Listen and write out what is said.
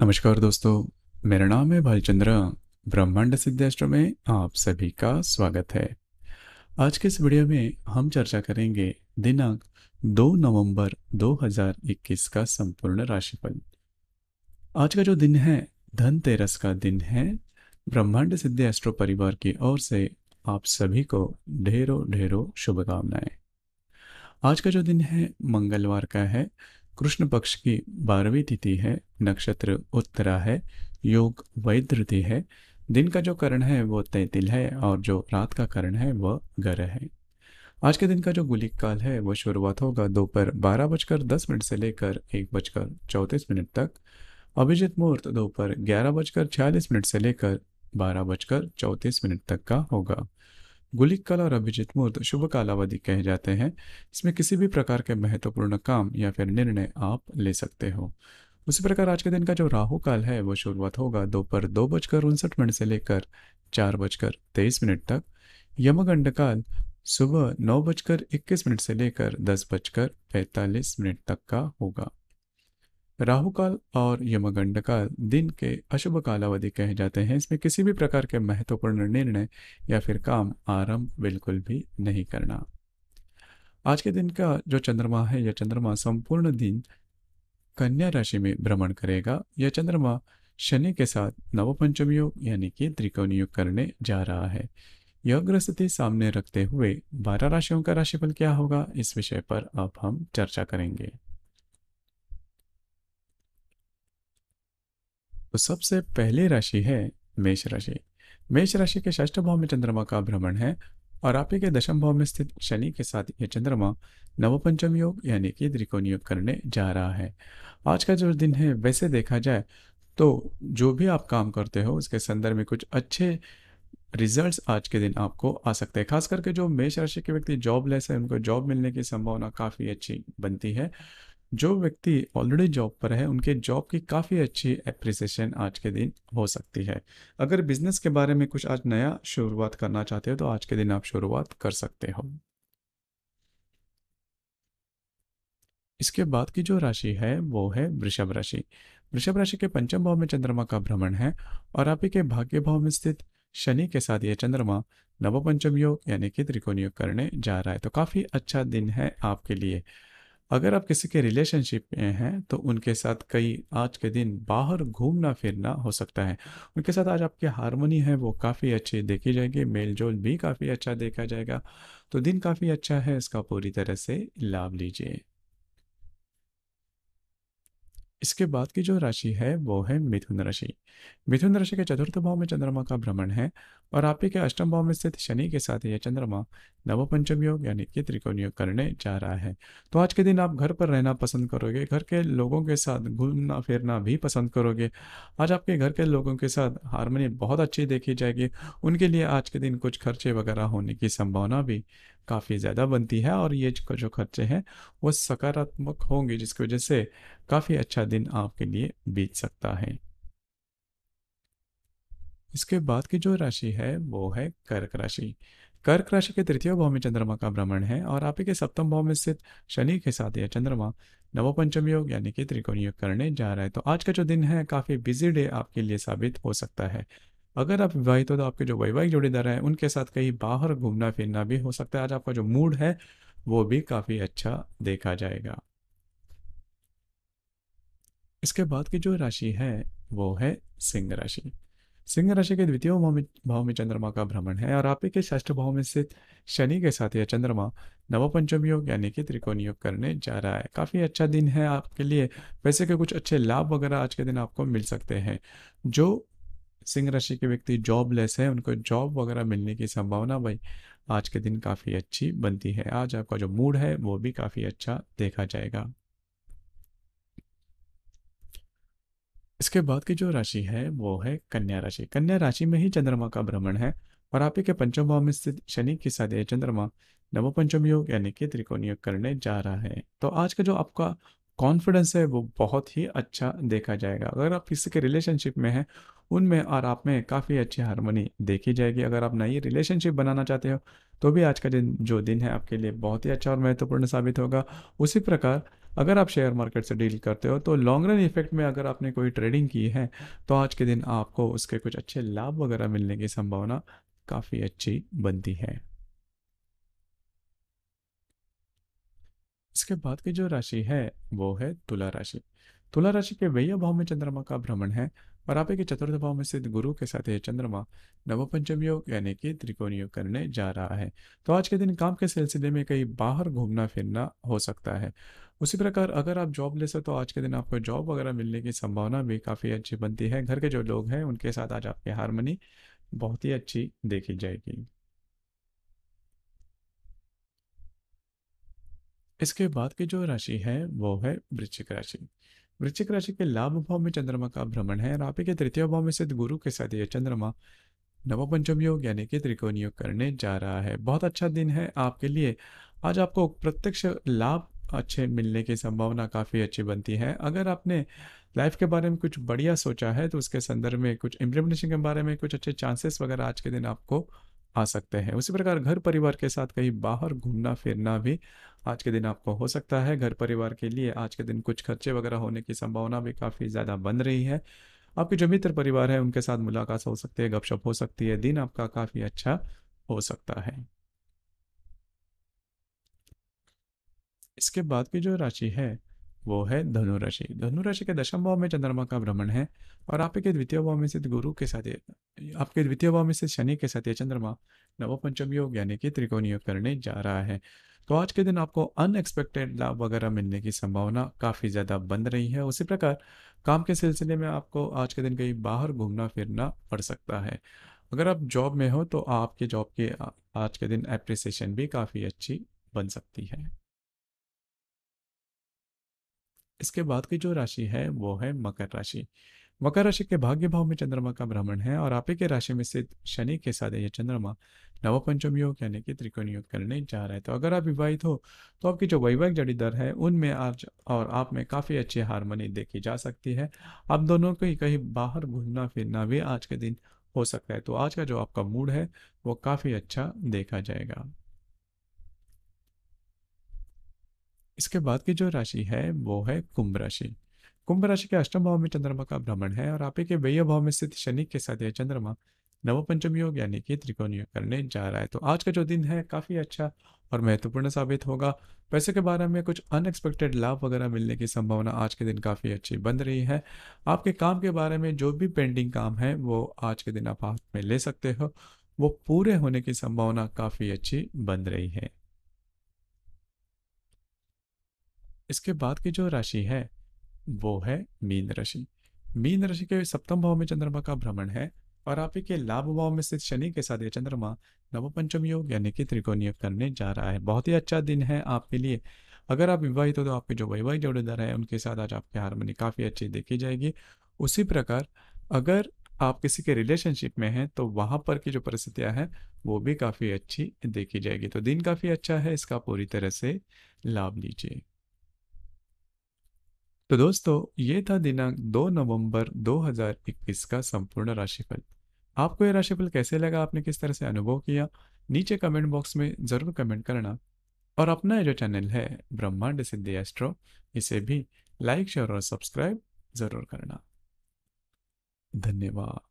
नमस्कार दोस्तों मेरा नाम है भाईचंद्र ब्रह्मांड सिद्धेश्वर में आप सभी का स्वागत है आज के इस वीडियो में हम चर्चा करेंगे दिनांक 2 नवंबर 2021 का संपूर्ण राशिफल आज का जो दिन है धनतेरस का दिन है ब्रह्मांड सिद्धि एस्ट्रो परिवार की ओर से आप सभी को ढेरों ढेरों शुभकामनाएं आज का जो दिन है मंगलवार का है कृष्ण पक्ष की बारहवीं तिथि है नक्षत्र उत्तरा है योग वैद्रति है दिन का जो करण है वो तैतिल है और जो रात का करण है वह ग्रह है आज के दिन का जो गुलिक काल है वह शुरुआत होगा दोपहर बारह बजकर दस मिनट से लेकर एक बजकर चौंतीस मिनट तक अभिजीत मुहूर्त दोपहर ग्यारह बजकर छियालीस मिनट से लेकर बारह बजकर चौंतीस मिनट तक का होगा गुलिक काल और अभिजीत मुहूर्त शुभ कालावधि कहे जाते हैं इसमें किसी भी प्रकार के महत्वपूर्ण काम या फिर निर्णय आप ले सकते हो उसी प्रकार आज के दिन का जो राहु काल है वो शुरुआत होगा दोपहर दो, दो बजकर उनसठ मिनट से लेकर चार बजकर तेईस मिनट तक यमगंड काल सुबह नौ बजकर इक्कीस मिनट से लेकर दस बजकर पैंतालीस मिनट तक का होगा राहुकाल और यमगंड काल दिन के अशुभ कालावधि कहे जाते हैं इसमें किसी भी प्रकार के महत्वपूर्ण निर्णय या फिर काम आरंभ बिल्कुल भी नहीं करना आज के दिन का जो चंद्रमा है यह चंद्रमा संपूर्ण दिन कन्या राशि में भ्रमण करेगा यह चंद्रमा शनि के साथ नवपंचम योग यानी कि त्रिकोण योग करने जा रहा है यह ग्रह स्थिति सामने रखते हुए बारह राशियों का राशिफल क्या होगा इस विषय पर अब हम चर्चा करेंगे तो सबसे पहली राशि है मेष राशि मेष राशि के ष्ठ भाव में चंद्रमा का भ्रमण है और आप के दशम भाव में स्थित शनि के साथ ये चंद्रमा नवपंचम योग यानी कि त्रिकोण योग करने जा रहा है आज का जो दिन है वैसे देखा जाए तो जो भी आप काम करते हो उसके संदर्भ में कुछ अच्छे रिजल्ट्स आज के दिन आपको आ सकते हैं खास करके जो मेष राशि के व्यक्ति जॉबलेस है उनको जॉब मिलने की संभावना काफ़ी अच्छी बनती है जो व्यक्ति ऑलरेडी जॉब पर है उनके जॉब की काफ़ी अच्छी अप्रिसिएशन आज के दिन हो सकती है अगर बिजनेस के बारे में कुछ आज नया शुरुआत करना चाहते हो तो आज के दिन आप शुरुआत कर सकते हो इसके बाद की जो राशि है वो है वृषभ राशि वृषभ राशि के पंचम भाव में चंद्रमा का भ्रमण है और आप ही के भाग्य भाव में स्थित शनि के साथ यह चंद्रमा नवपंचम योग यानी कि त्रिकोण योग करने जा रहा है तो काफ़ी अच्छा दिन है आपके लिए अगर आप किसी के रिलेशनशिप में हैं तो उनके साथ कई आज के दिन बाहर घूमना फिरना हो सकता है उनके साथ आज आपकी हारमोनी है वो काफ़ी अच्छी देखी जाएगी मेल जोल भी काफ़ी अच्छा देखा जाएगा तो दिन काफ़ी अच्छा है इसका पूरी तरह से लाभ लीजिए इसके बाद की जो राशि है वो है मिथुन राशि मिथुन राशि के चतुर्थ भाव में चंद्रमा का भ्रमण है और आप ही के अष्टम भाव में स्थित शनि के साथ यह चंद्रमा नवपंचम योग यानी कि त्रिकोण योग करने जा रहा है तो आज के दिन आप घर पर रहना पसंद करोगे घर के लोगों के साथ घूमना फिरना भी पसंद करोगे आज आपके घर के लोगों के साथ हारमोनी बहुत अच्छी देखी जाएगी उनके लिए आज के दिन कुछ खर्चे वगैरह होने की संभावना भी काफ़ी ज़्यादा बनती है और ये जो खर्चे हैं वो सकारात्मक होंगे जिसकी वजह से काफ़ी अच्छा दिन आपके लिए बीत सकता है इसके बाद की जो राशि है वो है कर्क राशि कर्क राशि के तृतीय भाव में चंद्रमा का भ्रमण है और आप के सप्तम भाव में स्थित शनि के साथ यह चंद्रमा नवपंचम योग यानी कि त्रिकोण योग करने जा रहा है तो आज का जो दिन है काफ़ी बिजी डे आपके लिए साबित हो सकता है अगर आप विवाहित हो तो आपके जो वैवाहिक जोड़ीदार हैं उनके साथ कहीं बाहर घूमना फिरना भी हो सकता है आज आपका जो मूड है वो भी काफ़ी अच्छा देखा जाएगा इसके बाद की जो राशि है वो है सिंह राशि सिंह राशि के द्वितीय भाव में चंद्रमा का भ्रमण है और आपके षष्ठ भाव में स्थित शनि के साथ यह चंद्रमा नवपंचम योग यानी कि त्रिकोण योग करने जा रहा है काफ़ी अच्छा दिन है आपके लिए वैसे के कुछ अच्छे लाभ वगैरह आज के दिन आपको मिल सकते हैं जो सिंह राशि के व्यक्ति जॉबलेस है उनको जॉब वगैरह मिलने की संभावना भाई आज के दिन काफ़ी अच्छी बनती है आज आपका जो मूड है वो भी काफ़ी अच्छा देखा जाएगा इसके बाद की जो राशि है वो है कन्या राशि कन्या राशि में ही चंद्रमा का भ्रमण है और आप ही के पंचम भाव में स्थित शनि के साथ चंद्रमा नवपंचम योग यानी कि त्रिकोण योग करने जा रहा है तो आज का जो आपका कॉन्फिडेंस है वो बहुत ही अच्छा देखा जाएगा अगर आप किसी के रिलेशनशिप में हैं उनमें और आप में काफ़ी अच्छी हारमोनी देखी जाएगी अगर आप नई रिलेशनशिप बनाना चाहते हो तो भी आज का दिन जो दिन है आपके लिए बहुत ही अच्छा और महत्वपूर्ण साबित होगा उसी प्रकार अगर आप शेयर मार्केट से डील करते हो तो लॉन्ग रन इफेक्ट में अगर आपने कोई ट्रेडिंग की है तो आज के दिन आपको उसके कुछ अच्छे लाभ वगैरह मिलने की संभावना काफ़ी अच्छी बनती है इसके बाद की जो राशि है वो है तुला राशि तुला राशि के व्यय भाव में चंद्रमा का भ्रमण है और आपके चतुर्थ भाव में स्थित गुरु के साथ यह चंद्रमा नवपंचम योग यानी कि त्रिकोण योग करने जा रहा है तो आज के दिन काम के सिलसिले में कहीं बाहर घूमना फिरना हो सकता है उसी प्रकार अगर आप जॉब ले सकते तो आज के दिन आपको जॉब वगैरह मिलने की संभावना भी काफ़ी अच्छी बनती है घर के जो लोग हैं उनके साथ आज आपकी हारमोनी बहुत ही अच्छी देखी जाएगी इसके बाद की जो राशि है वो है वृश्चिक राशि वृश्चिक राशि के लाभ भाव में चंद्रमा का भ्रमण है और आप के तृतीय भाव में स्थित गुरु के साथ ये चंद्रमा नवपंचम योग यानी कि त्रिकोण योग करने जा रहा है बहुत अच्छा दिन है आपके लिए आज आपको प्रत्यक्ष लाभ अच्छे मिलने की संभावना काफ़ी अच्छी बनती है अगर आपने लाइफ के बारे में कुछ बढ़िया सोचा है तो उसके संदर्भ में कुछ इम्प्लीमेंटेशन के बारे में कुछ अच्छे चांसेस वगैरह आज के दिन आपको आ सकते हैं उसी प्रकार घर परिवार के साथ कहीं बाहर घूमना फिरना भी आज के दिन आपको हो सकता है घर परिवार के लिए आज के दिन कुछ खर्चे वगैरह होने की संभावना भी काफ़ी ज़्यादा बन रही है आपके जो मित्र परिवार है उनके साथ मुलाकात हो सकती है गपशप हो सकती है दिन आपका काफ़ी अच्छा हो सकता है इसके बाद की जो राशि है वो है धनुराशि धनुराशि के दशम भाव में चंद्रमा का भ्रमण है और आपके द्वितीय भाव में स्थित गुरु के साथ आपके द्वितीय भाव में स्थित शनि के साथ चंद्रमा नव पंचम योग यानी कि त्रिकोण योग करने जा रहा है तो आज के दिन आपको अनएक्सपेक्टेड लाभ वगैरह मिलने की संभावना काफ़ी ज़्यादा बन रही है उसी प्रकार काम के सिलसिले में आपको आज के दिन कहीं बाहर घूमना फिरना पड़ सकता है अगर आप जॉब में हो तो आपके जॉब के आज के दिन एप्रिसिएशन भी काफ़ी अच्छी बन सकती है इसके बाद की जो राशि है वो है मकर राशि मकर राशि के भाग्य भाव में चंद्रमा का भ्रमण है और आप के राशि में स्थित शनि के साथ यह चंद्रमा नवपंचम योग यानी कि त्रिकोण योग करने जा रहा है तो अगर आप विवाहित हो तो आपकी जो वैवाहिक जड़ी दर है उनमें आज और आप में काफ़ी अच्छी हारमोनी देखी जा सकती है आप दोनों को ही कहीं बाहर घूमना फिरना भी आज के दिन हो सकता है तो आज का जो आपका मूड है वो काफ़ी अच्छा देखा जाएगा इसके बाद की जो राशि है वो है कुंभ राशि कुंभ राशि के अष्टम भाव में चंद्रमा का भ्रमण है और आपके के व्यय भाव में स्थित शनि के साथ यह चंद्रमा नवपंचम योग यानी कि त्रिकोण योग करने जा रहा है तो आज का जो दिन है काफ़ी अच्छा और महत्वपूर्ण साबित होगा पैसे के बारे में कुछ अनएक्सपेक्टेड लाभ वगैरह मिलने की संभावना आज के दिन काफ़ी अच्छी बन रही है आपके काम के बारे में जो भी पेंडिंग काम है वो आज के दिन आप हाथ में ले सकते हो वो पूरे होने की संभावना काफ़ी अच्छी बन रही है इसके बाद की जो राशि है वो है मीन राशि मीन राशि के सप्तम भाव में चंद्रमा का भ्रमण है और आप के लाभ भाव में स्थित शनि के साथ ये चंद्रमा नवपंचम योग यानी कि त्रिकोण योग करने जा रहा है बहुत ही अच्छा दिन है आपके लिए अगर आप विवाहित हो तो आपके जो वैवाहिक जोड़ेदार हैं उनके साथ आज आपकी हारमोनी काफ़ी अच्छी देखी जाएगी उसी प्रकार अगर आप किसी के रिलेशनशिप में हैं तो वहाँ पर की जो परिस्थितियाँ हैं वो भी काफ़ी अच्छी देखी जाएगी तो दिन काफ़ी अच्छा है इसका पूरी तरह से लाभ लीजिए तो दोस्तों ये था दिनांक 2 नवंबर 2021 का संपूर्ण राशिफल आपको ये राशिफल कैसे लगा आपने किस तरह से अनुभव किया नीचे कमेंट बॉक्स में ज़रूर कमेंट करना और अपना जो चैनल है ब्रह्मांड सिद्धि एस्ट्रो इसे भी लाइक शेयर और सब्सक्राइब ज़रूर करना धन्यवाद